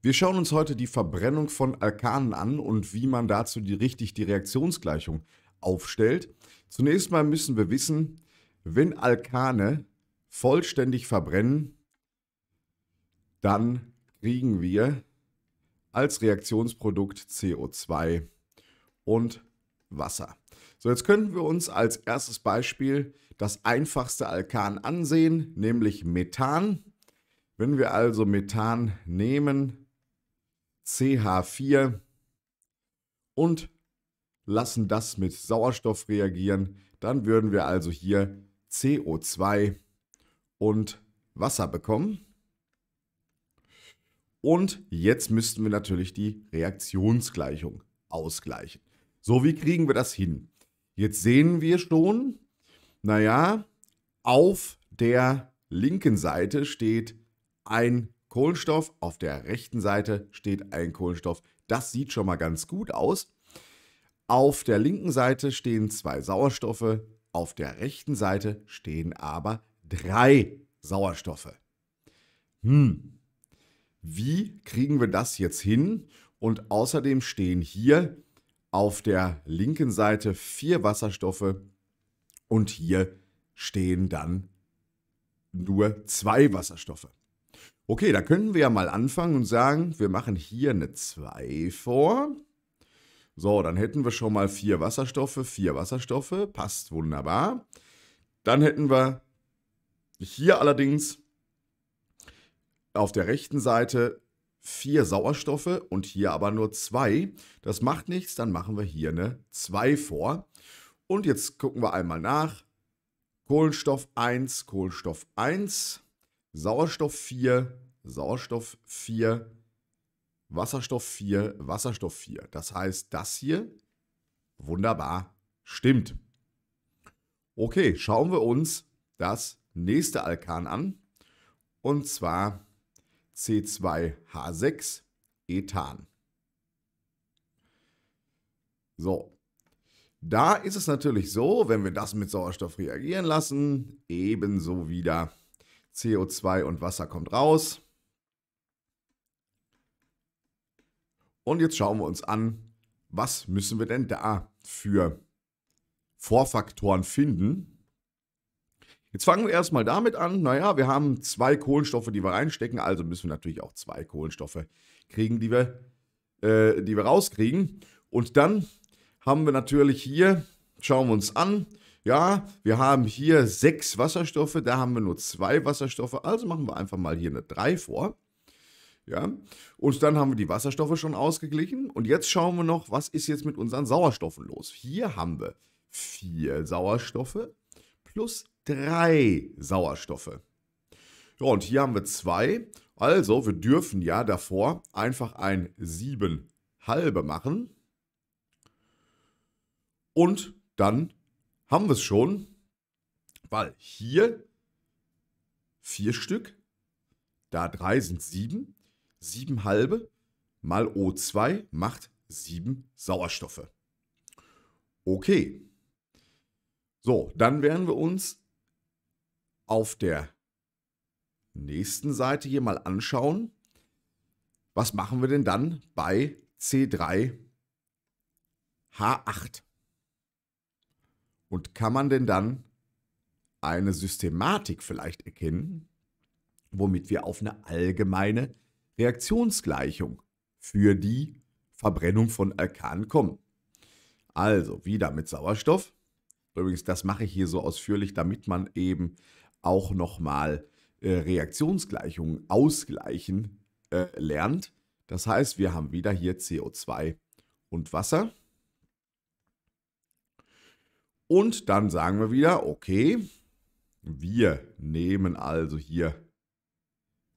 Wir schauen uns heute die Verbrennung von Alkanen an und wie man dazu die, richtig die Reaktionsgleichung aufstellt. Zunächst mal müssen wir wissen, wenn Alkane vollständig verbrennen, dann kriegen wir als Reaktionsprodukt CO2 und Wasser. So, jetzt könnten wir uns als erstes Beispiel das einfachste Alkan ansehen, nämlich Methan. Wenn wir also Methan nehmen CH4 und lassen das mit Sauerstoff reagieren. Dann würden wir also hier CO2 und Wasser bekommen. Und jetzt müssten wir natürlich die Reaktionsgleichung ausgleichen. So, wie kriegen wir das hin? Jetzt sehen wir schon, naja, auf der linken Seite steht ein Kohlenstoff. Auf der rechten Seite steht ein Kohlenstoff. Das sieht schon mal ganz gut aus. Auf der linken Seite stehen zwei Sauerstoffe. Auf der rechten Seite stehen aber drei Sauerstoffe. Hm, wie kriegen wir das jetzt hin? Und außerdem stehen hier auf der linken Seite vier Wasserstoffe und hier stehen dann nur zwei Wasserstoffe. Okay, da können wir ja mal anfangen und sagen, wir machen hier eine 2 vor. So, dann hätten wir schon mal vier Wasserstoffe, vier Wasserstoffe, passt wunderbar. Dann hätten wir hier allerdings auf der rechten Seite vier Sauerstoffe und hier aber nur zwei. Das macht nichts, dann machen wir hier eine 2 vor. Und jetzt gucken wir einmal nach. Kohlenstoff 1, Kohlenstoff 1. Sauerstoff 4, Sauerstoff 4, Wasserstoff 4, Wasserstoff 4. Das heißt, das hier, wunderbar, stimmt. Okay, schauen wir uns das nächste Alkan an. Und zwar C2H6 Ethan. So, da ist es natürlich so, wenn wir das mit Sauerstoff reagieren lassen, ebenso wieder CO2 und Wasser kommt raus. Und jetzt schauen wir uns an, was müssen wir denn da für Vorfaktoren finden. Jetzt fangen wir erstmal damit an. Naja, wir haben zwei Kohlenstoffe, die wir reinstecken, also müssen wir natürlich auch zwei Kohlenstoffe kriegen, die wir, äh, die wir rauskriegen. Und dann haben wir natürlich hier, schauen wir uns an, ja, wir haben hier sechs Wasserstoffe, da haben wir nur zwei Wasserstoffe, also machen wir einfach mal hier eine 3 vor. Ja, und dann haben wir die Wasserstoffe schon ausgeglichen und jetzt schauen wir noch, was ist jetzt mit unseren Sauerstoffen los. Hier haben wir vier Sauerstoffe plus drei Sauerstoffe. Ja, und hier haben wir zwei, also wir dürfen ja davor einfach ein 7 halbe machen und dann haben wir es schon, weil hier vier Stück, da drei sind sieben, sieben halbe mal O2 macht sieben Sauerstoffe. Okay. So, dann werden wir uns auf der nächsten Seite hier mal anschauen, was machen wir denn dann bei C3H8? Und kann man denn dann eine Systematik vielleicht erkennen, womit wir auf eine allgemeine Reaktionsgleichung für die Verbrennung von Alkan kommen? Also wieder mit Sauerstoff. Übrigens, das mache ich hier so ausführlich, damit man eben auch nochmal äh, Reaktionsgleichungen ausgleichen äh, lernt. Das heißt, wir haben wieder hier CO2 und Wasser. Und dann sagen wir wieder, okay, wir nehmen also hier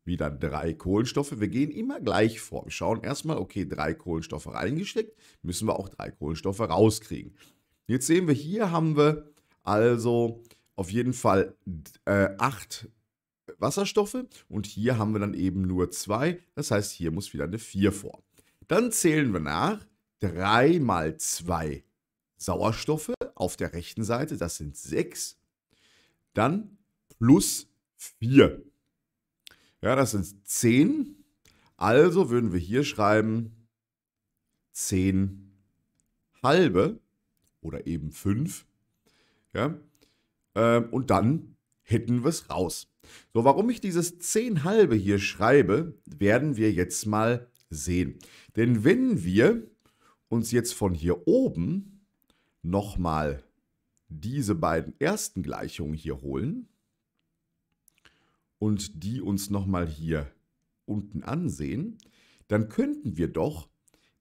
wieder drei Kohlenstoffe. Wir gehen immer gleich vor. Wir schauen erstmal, okay, drei Kohlenstoffe reingesteckt, müssen wir auch drei Kohlenstoffe rauskriegen. Jetzt sehen wir, hier haben wir also auf jeden Fall äh, acht Wasserstoffe und hier haben wir dann eben nur zwei. Das heißt, hier muss wieder eine 4 vor. Dann zählen wir nach. 3 mal 2 Sauerstoffe auf der rechten Seite, das sind 6. Dann plus 4. Ja, das sind 10. Also würden wir hier schreiben 10 halbe oder eben 5. Ja, ähm, und dann hätten wir es raus. So, warum ich dieses 10 halbe hier schreibe, werden wir jetzt mal sehen. Denn wenn wir uns jetzt von hier oben nochmal diese beiden ersten Gleichungen hier holen und die uns nochmal hier unten ansehen, dann könnten wir doch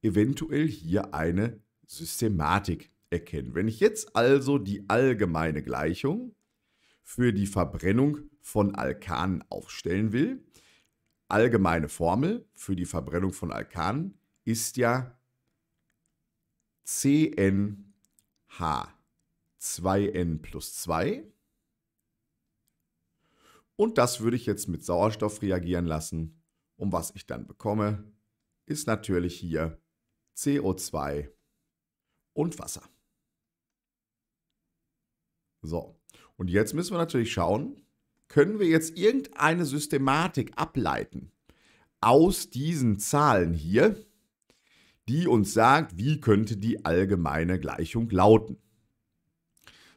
eventuell hier eine Systematik erkennen. Wenn ich jetzt also die allgemeine Gleichung für die Verbrennung von Alkanen aufstellen will, allgemeine Formel für die Verbrennung von Alkanen ist ja CN h 2n plus 2. Und das würde ich jetzt mit Sauerstoff reagieren lassen. Und was ich dann bekomme, ist natürlich hier CO2 und Wasser. So, und jetzt müssen wir natürlich schauen, können wir jetzt irgendeine Systematik ableiten aus diesen Zahlen hier? die uns sagt, wie könnte die allgemeine Gleichung lauten.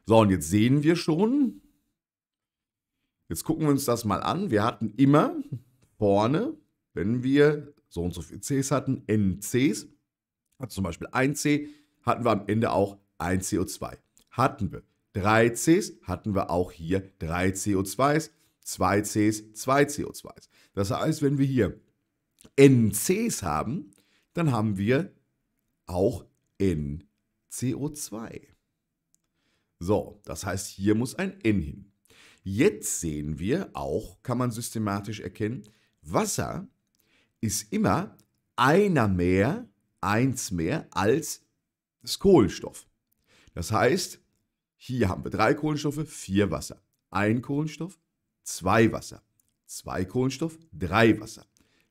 So, und jetzt sehen wir schon, jetzt gucken wir uns das mal an. Wir hatten immer vorne, wenn wir so und so viele Cs hatten, NCs, also zum Beispiel 1C, hatten wir am Ende auch 1CO2. Hatten wir 3Cs, hatten wir auch hier 3CO2s, 2Cs, 2CO2s. Das heißt, wenn wir hier NCs haben, dann haben wir auch N CO2. So, das heißt, hier muss ein N hin. Jetzt sehen wir auch, kann man systematisch erkennen, Wasser ist immer einer mehr, eins mehr als das Kohlenstoff. Das heißt, hier haben wir drei Kohlenstoffe, vier Wasser. Ein Kohlenstoff, zwei Wasser. Zwei Kohlenstoff, drei Wasser.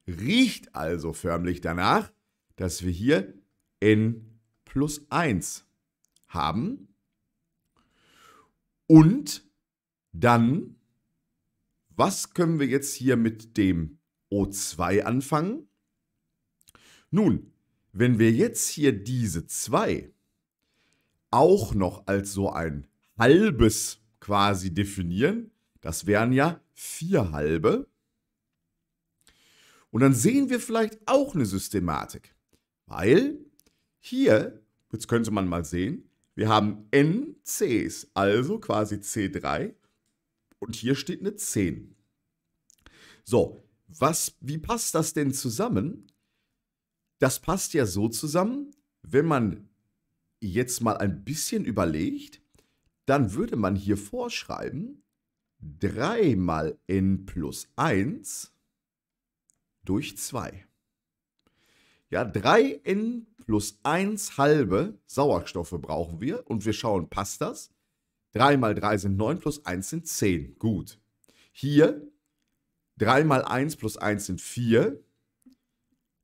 Riecht also förmlich danach, dass wir hier n plus 1 haben und dann, was können wir jetzt hier mit dem O2 anfangen? Nun, wenn wir jetzt hier diese 2 auch noch als so ein halbes quasi definieren, das wären ja 4 halbe. Und dann sehen wir vielleicht auch eine Systematik. Weil hier, jetzt könnte man mal sehen, wir haben NCs, also quasi C3 und hier steht eine 10. So, was, wie passt das denn zusammen? Das passt ja so zusammen, wenn man jetzt mal ein bisschen überlegt, dann würde man hier vorschreiben, 3 mal n plus 1 durch 2. Ja, 3N plus 1 halbe Sauerstoffe brauchen wir und wir schauen, passt das? 3 mal 3 sind 9 plus 1 sind 10. Gut. Hier 3 mal 1 plus 1 sind 4.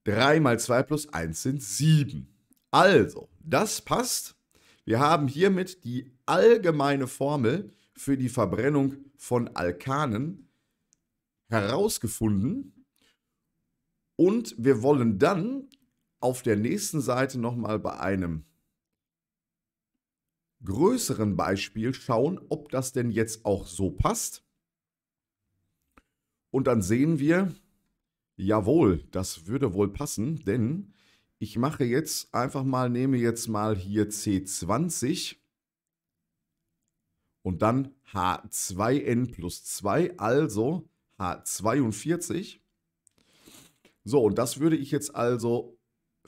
3 mal 2 plus 1 sind 7. Also, das passt. Wir haben hiermit die allgemeine Formel für die Verbrennung von Alkanen herausgefunden. Und wir wollen dann auf der nächsten Seite nochmal bei einem größeren Beispiel schauen, ob das denn jetzt auch so passt. Und dann sehen wir, jawohl, das würde wohl passen, denn ich mache jetzt einfach mal, nehme jetzt mal hier C20 und dann H2n plus 2, also H42. So, und das würde ich jetzt also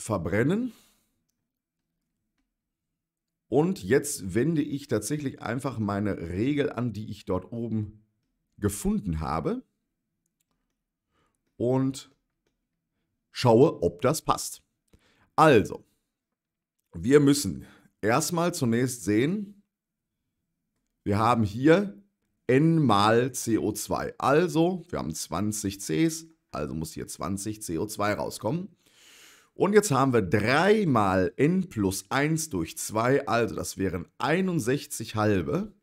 verbrennen. Und jetzt wende ich tatsächlich einfach meine Regel an, die ich dort oben gefunden habe. Und schaue, ob das passt. Also, wir müssen erstmal zunächst sehen, wir haben hier n mal CO2. Also, wir haben 20 Cs, also muss hier 20 CO2 rauskommen. Und jetzt haben wir 3 mal n plus 1 durch 2, also das wären 61 halbe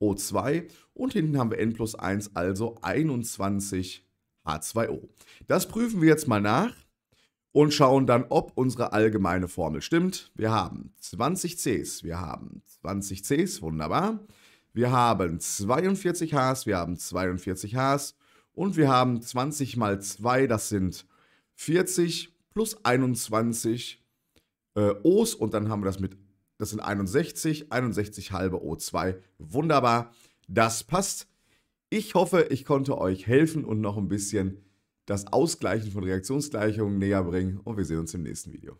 O2. Und hinten haben wir n plus 1, also 21 H2O. Das prüfen wir jetzt mal nach und schauen dann, ob unsere allgemeine Formel stimmt. Wir haben 20 Cs, wir haben 20 Cs, wunderbar. Wir haben 42 Hs, wir haben 42 Hs und wir haben 20 mal 2, das sind 40 plus 21 äh, O's und dann haben wir das mit, das sind 61, 61 halbe O2. Wunderbar, das passt. Ich hoffe, ich konnte euch helfen und noch ein bisschen das Ausgleichen von Reaktionsgleichungen näher bringen und wir sehen uns im nächsten Video.